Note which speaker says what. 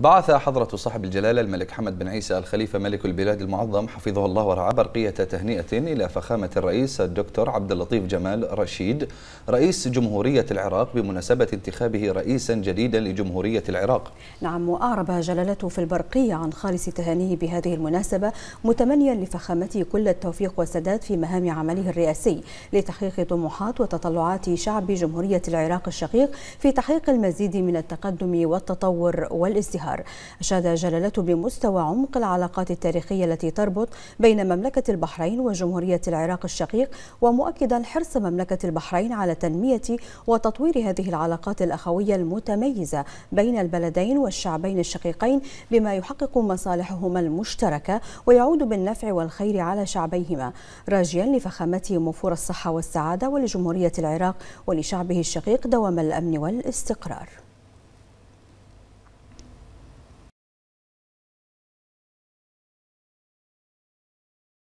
Speaker 1: بعث حضرة صاحب الجلالة الملك حمد بن عيسى الخليفة ملك البلاد المعظم حفظه الله ورعاه برقية تهنئة إلى فخامة الرئيس الدكتور عبد اللطيف جمال رشيد رئيس جمهورية العراق بمناسبة انتخابه رئيسا جديدا لجمهورية العراق
Speaker 2: نعم وأعرب جلالته في البرقية عن خالص تهانيه بهذه المناسبة متمنيا لفخامته كل التوفيق والسداد في مهام عمله الرئاسي لتحقيق طموحات وتطلعات شعب جمهورية العراق الشقيق في تحقيق المزيد من التقدم والتطور والازدهار النهر أشاد جلالته بمستوى عمق العلاقات التاريخية التي تربط بين مملكة البحرين وجمهورية العراق الشقيق ومؤكدا حرص مملكة البحرين على تنمية وتطوير هذه العلاقات الأخوية المتميزة بين البلدين والشعبين الشقيقين بما يحقق مصالحهما المشتركة ويعود بالنفع والخير على شعبيهما راجيا لفخامته موفور الصحة والسعادة ولجمهورية العراق ولشعبه الشقيق دوام الأمن والاستقرار